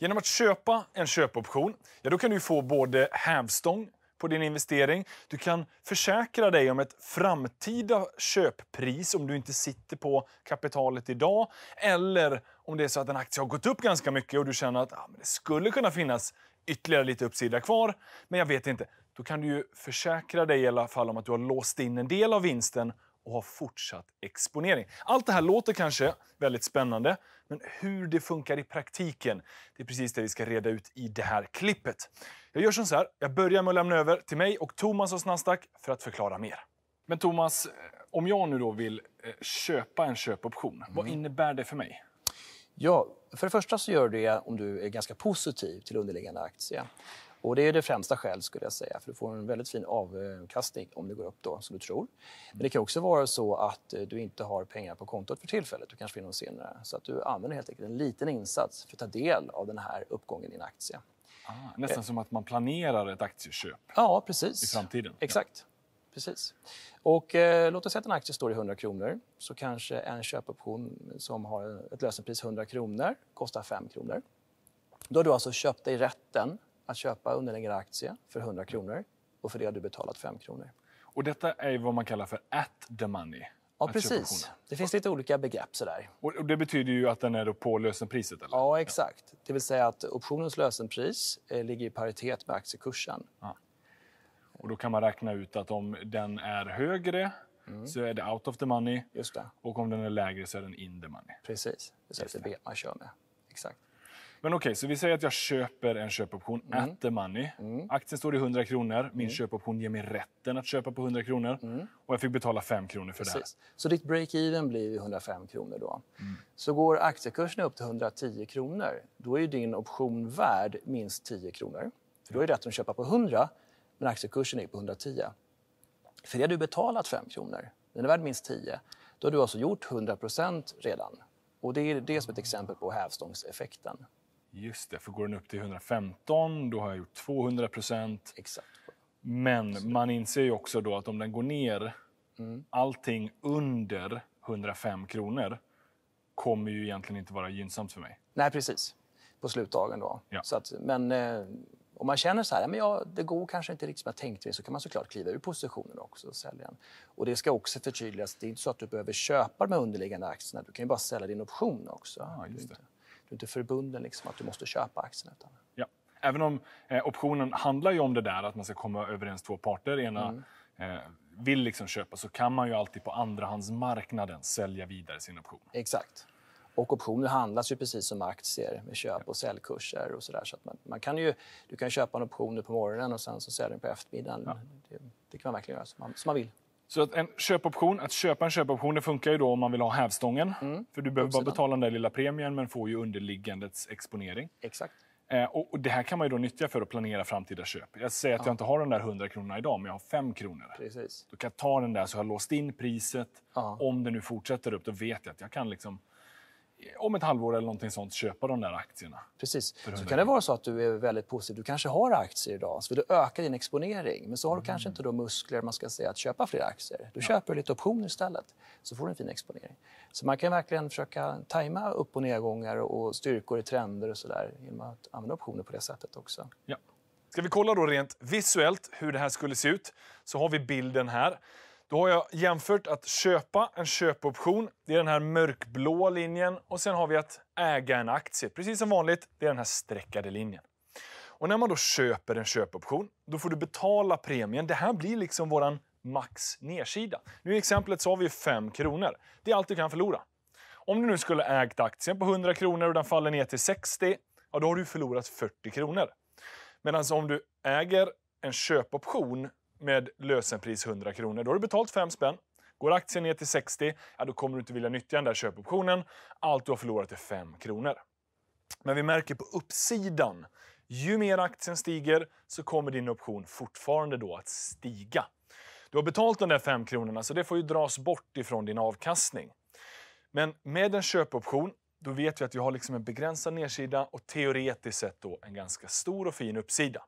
Genom att köpa en köpoption ja, då kan du få både hävstång på din investering. Du kan försäkra dig om ett framtida köppris om du inte sitter på kapitalet idag. Eller om det är så att en aktie har gått upp ganska mycket och du känner att ah, det skulle kunna finnas ytterligare lite uppsida kvar, men jag vet inte. Då kan du ju försäkra dig i alla fall om att du har låst in en del av vinsten och ha fortsatt exponering. Allt det här låter kanske väldigt spännande, men hur det funkar i praktiken, det är precis det vi ska reda ut i det här klippet. Jag gör så här, jag börjar med att lämna över till mig och Thomas hos Nasdaq för att förklara mer. Men Thomas, eh, om jag nu då vill eh, köpa en köpoption, mm. vad innebär det för mig? Ja, för det första så gör du det om du är ganska positiv till underliggande aktie. Och det är det främsta skälet skulle jag säga, för du får en väldigt fin avkastning om det går upp då som du tror. Men det kan också vara så att eh, du inte har pengar på kontot för tillfället, du kanske får in dem senare. Så att du använder helt enkelt en liten insats för att ta del av den här uppgången i en aktie. Ah, nästan eh. som att man planerar ett aktieköp ja, precis. i framtiden. Exakt. Ja. Precis. Och, eh, låt oss säga att en aktie står i 100 kronor. Så kanske en köpoption som har ett lösenpris 100 kronor kostar 5 kronor. Då har du alltså köpt dig rätten att köpa underliggande aktie för 100 kronor och för det har du betalat 5 kronor. Och detta är vad man kallar för at the money. Ja, precis. Det finns lite olika begrepp. Sådär. Och det betyder ju att den är på lösenpriset? Eller? Ja, exakt. Det vill säga att optionens lösenpris eh, ligger i paritet med aktiekursen. Ja. Och då kan man räkna ut att om den är högre mm. så är det out of the money. Just det. Och om den är lägre så är den in the money. Precis. Det är det man kör med. Exakt. Men okej, okay, så vi säger att jag köper en köpoption mm. at the money. Mm. Aktien står i 100 kronor. Min mm. köpoption ger mig rätten att köpa på 100 kronor. Mm. Och jag fick betala 5 kronor för Precis. det här. Så ditt break-even blir 105 kronor då. Mm. Så går aktiekursen upp till 110 kronor, då är din option värd minst 10 kronor. För då är rätten att köpa på 100, men aktiekursen är på 110. För det har du betalat 5 kronor. Den är värd minst 10. Då har du alltså gjort 100 redan. Och det är det som ett exempel på hävstångseffekten. Just det, för går den upp till 115 då har jag gjort 200 procent. Exakt. Men man inser ju också då att om den går ner, mm. allting under 105 kronor kommer ju egentligen inte vara gynnsamt för mig. Nej, precis. På slutdagen då. Ja. Så att, men eh, om man känner så här, men ja, det går kanske inte riktigt som jag tänkte så kan man såklart kliva ur positionen också och sälja den. Och det ska också förtydligas, det är inte så att du behöver köpa de underliggande aktierna, du kan ju bara sälja din option också. Ah, just det. Du är inte förbunden liksom, att du måste köpa aktien. Utan... Ja. Även om eh, optionen handlar ju om det där att man ska komma överens två parter. Ena mm. eh, vill liksom köpa så kan man ju alltid på andrahandsmarknaden sälja vidare sin option. Exakt. Och optioner handlas ju precis som aktier med köp och säljkurser och sådär. Så att man, man, kan ju, du kan köpa en option på morgonen och sen så sälja den på eftermiddagen. Ja. Det, det, kan man verkligen göra som man, som man vill. Så att en köpoption, att köpa en köpoption, det funkar ju då om man vill ha hävstången. Mm. För du behöver bara betala den där lilla premien men får ju underliggandets exponering. Exakt. Eh, och, det här kan man ju då nyttja för att planera framtida köp. Jag säger att ja. jag inte har de där 100 kronorna idag, men jag har 5 kronor. Precis. Då kan jag ta den där så jag har låst in priset. Ja. Om det nu fortsätter upp, då vet jag att jag kan liksom om ett halvår eller någonting sånt köpa de där aktierna. Precis. Så kan det vara så att du är väldigt positiv. Du kanske har aktier idag, så vill du öka din exponering. Men så har du mm. kanske inte då muskler man ska säga, att köpa fler aktier. Du ja. köper lite optioner istället, så får du en fin exponering. Så man kan verkligen försöka tajma upp och nedgångar och styrkor i trender och sådär genom att använda optioner på det sättet också. Ja. Ska vi kolla då rent visuellt hur det här skulle se ut, så har vi bilden här. Då har jag jämfört att köpa en köpoption, det är den här mörkblå linjen och sen har vi att äga en aktie, precis som vanligt, det är den här streckade linjen. Och när man då köper en köpoption, då får du betala premien. Det här blir liksom våran max nedsida. Nu i exemplet så har vi 5 kronor. Det är allt du kan förlora. Om du nu skulle ägt aktien på 100 kronor och den faller ner till 60, ja då har du förlorat 40 kronor. Medan om du äger en köpoption med lösenpris 100 kronor. Då har du betalt 5 spänn. Går aktien ner till 60, ja, då kommer du inte vilja nyttja den där köpoptionen. Allt du har förlorat är 5 kronor. Men vi märker på uppsidan, ju mer aktien stiger så kommer din option fortfarande då att stiga. Du har betalat de där 5 kronorna så det får ju dras bort ifrån din avkastning. Men med en köpoption, då vet vi att vi har liksom en begränsad nedsida och teoretiskt sett då en ganska stor och fin uppsida.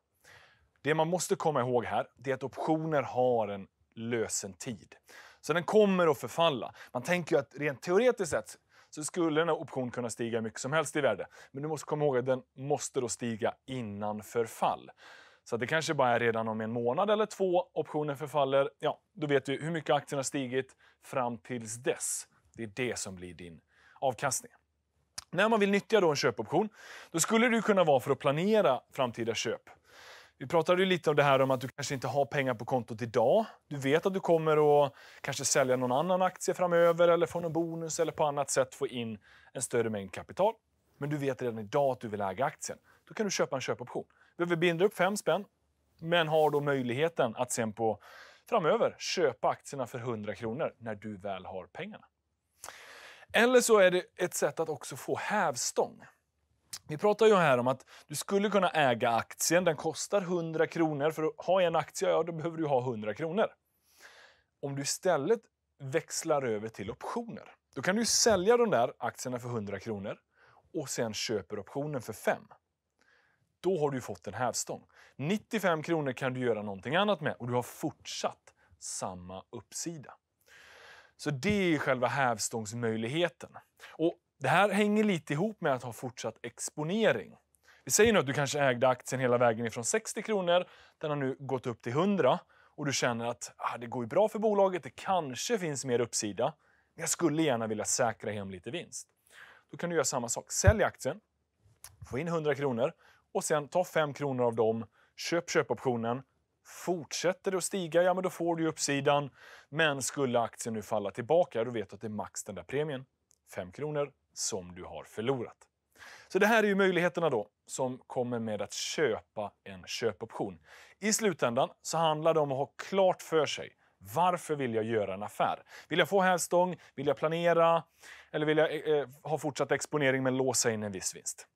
Det man måste komma ihåg här är att optioner har en lösentid. Så den kommer att förfalla. Man tänker ju att rent teoretiskt sett så skulle en option kunna stiga mycket som helst i värde. Men du måste komma ihåg att den måste då stiga innan förfall. Så det kanske bara är redan om en månad eller två optionen förfaller. Ja, då vet du hur mycket aktien har stigit fram tills dess. Det är det som blir din avkastning. När man vill nyttja då en köpoption, då skulle det kunna vara för att planera framtida köp. Vi pratade ju lite om det här om att du kanske inte har pengar på kontot idag. Du vet att du kommer att kanske sälja någon annan aktie framöver eller få någon bonus eller på annat sätt få in en större mängd kapital. Men du vet redan idag att du vill äga aktien. Då kan du köpa en köpoption. Du behöver binda upp fem spänn, men har då möjligheten att sen på framöver köpa aktierna för 100 kronor när du väl har pengarna. Eller så är det ett sätt att också få hävstång. Vi pratar ju här om att du skulle kunna äga aktien. Den kostar 100 kronor. För att ha en aktie, ja, då behöver du ha 100 kronor. Om du istället växlar över till optioner, då kan du sälja de där aktierna för 100 kronor och sen köper optionen för 5. Då har du fått en hävstång. 95 kronor kan du göra någonting annat med och du har fortsatt samma uppsida. Så det är själva hävstångsmöjligheten. Och det här hänger lite ihop med att ha fortsatt exponering. Vi säger nu att du kanske ägde aktien hela vägen ifrån 60 kronor. Den har nu gått upp till 100 och du känner att ah, det går ju bra för bolaget, det kanske finns mer uppsida. Men jag skulle gärna vilja säkra hem lite vinst. Då kan du göra samma sak. Sälj aktien, få in 100 kronor och sen ta 5 kronor av dem, köp köpoptionen. Fortsätter det att stiga, ja men då får du uppsidan. Men skulle aktien nu falla tillbaka, då vet du att det är max den där premien. 5 kronor, som du har förlorat. Så det här är ju möjligheterna då som kommer med att köpa en köpoption. I slutändan så handlar det om att ha klart för sig varför vill jag göra en affär? Vill jag få hävstång? Vill jag planera? Eller vill jag eh, eh ha fortsatt exponering men låsa in en viss vinst?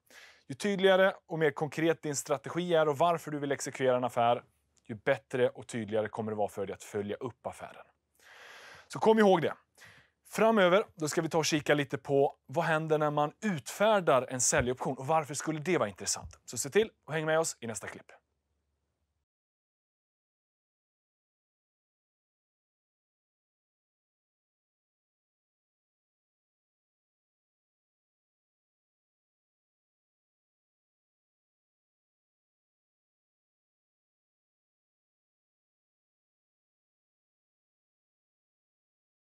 Ju tydligare och mer konkret din strategi är och varför du vill exekvera en affär, ju bättre och tydligare kommer det vara för dig att följa upp affären. Så kom ihåg det. Framöver då ska vi ta och kika lite på vad händer när man utfärdar en säljoption och varför skulle det vara intressant? Så se till att hänga med oss i nästa klipp.